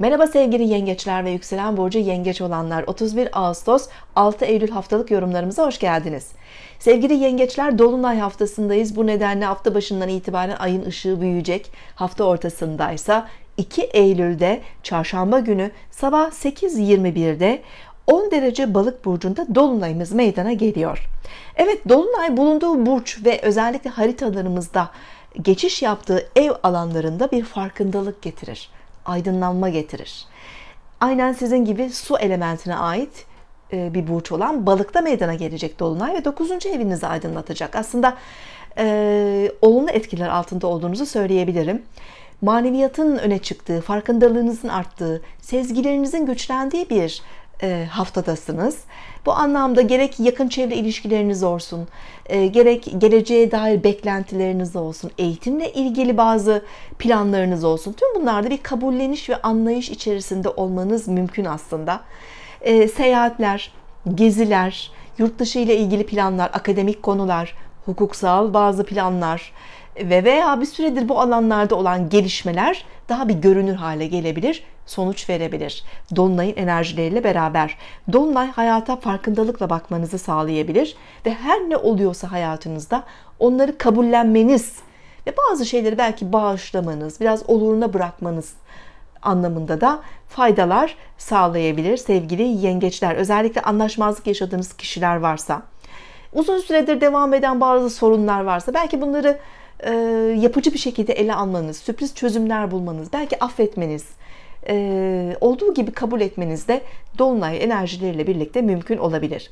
Merhaba sevgili yengeçler ve yükselen burcu yengeç olanlar 31 Ağustos 6 Eylül haftalık yorumlarımıza hoş geldiniz. Sevgili yengeçler dolunay haftasındayız. Bu nedenle hafta başından itibaren ayın ışığı büyüyecek. Hafta ortasındaysa 2 Eylül'de çarşamba günü sabah 8.21'de 10 derece balık burcunda dolunayımız meydana geliyor. Evet dolunay bulunduğu burç ve özellikle haritalarımızda geçiş yaptığı ev alanlarında bir farkındalık getirir aydınlanma getirir. Aynen sizin gibi su elementine ait e, bir burç olan balıkta meydana gelecek dolunay ve 9. evinizi aydınlatacak. Aslında e, olumlu etkiler altında olduğunuzu söyleyebilirim. Maneviyatın öne çıktığı, farkındalığınızın arttığı, sezgilerinizin güçlendiği bir e, haftadasınız. Bu anlamda gerek yakın çevre ilişkileriniz olsun, e, gerek geleceğe dair beklentileriniz olsun, eğitimle ilgili bazı planlarınız olsun. Tüm bunlarda bir kabulleniş ve anlayış içerisinde olmanız mümkün aslında. E, seyahatler, geziler, yurt dışı ile ilgili planlar, akademik konular, hukuksal bazı planlar, ve veya bir süredir bu alanlarda olan gelişmeler daha bir görünür hale gelebilir, sonuç verebilir. Dolunay'ın enerjileriyle beraber Dolunay hayata farkındalıkla bakmanızı sağlayabilir ve her ne oluyorsa hayatınızda onları kabullenmeniz ve bazı şeyleri belki bağışlamanız, biraz oluruna bırakmanız anlamında da faydalar sağlayabilir sevgili yengeçler. Özellikle anlaşmazlık yaşadığınız kişiler varsa, uzun süredir devam eden bazı sorunlar varsa belki bunları e, yapıcı bir şekilde ele almanız, sürpriz çözümler bulmanız, belki affetmeniz, e, olduğu gibi kabul etmeniz de dolunay enerjileriyle birlikte mümkün olabilir.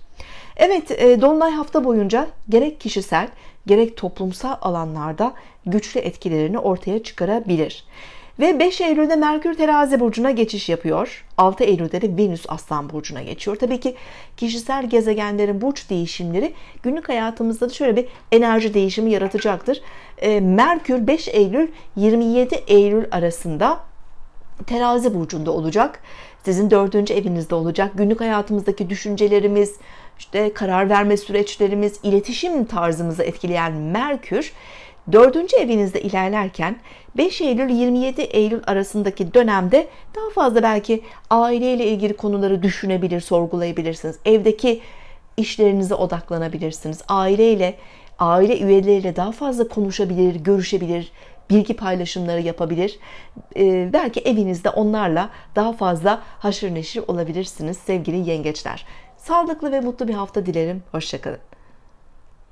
Evet, e, dolunay hafta boyunca gerek kişisel gerek toplumsal alanlarda güçlü etkilerini ortaya çıkarabilir. Ve 5 Eylül'de Merkür terazi burcuna geçiş yapıyor. 6 Eylül'de de Venüs aslan burcuna geçiyor. Tabii ki kişisel gezegenlerin burç değişimleri günlük hayatımızda da şöyle bir enerji değişimi yaratacaktır. Ee, Merkür 5 Eylül 27 Eylül arasında terazi burcunda olacak. Sizin dördüncü evinizde olacak. Günlük hayatımızdaki düşüncelerimiz, işte karar verme süreçlerimiz, iletişim tarzımızı etkileyen Merkür Dördüncü evinizde ilerlerken 5 Eylül 27 Eylül arasındaki dönemde daha fazla belki aileyle ilgili konuları düşünebilir, sorgulayabilirsiniz. Evdeki işlerinize odaklanabilirsiniz. Aileyle, aile üyeleriyle daha fazla konuşabilir, görüşebilir, bilgi paylaşımları yapabilir. Ee, belki evinizde onlarla daha fazla haşır neşir olabilirsiniz sevgili yengeçler. Sağlıklı ve mutlu bir hafta dilerim. Hoşçakalın.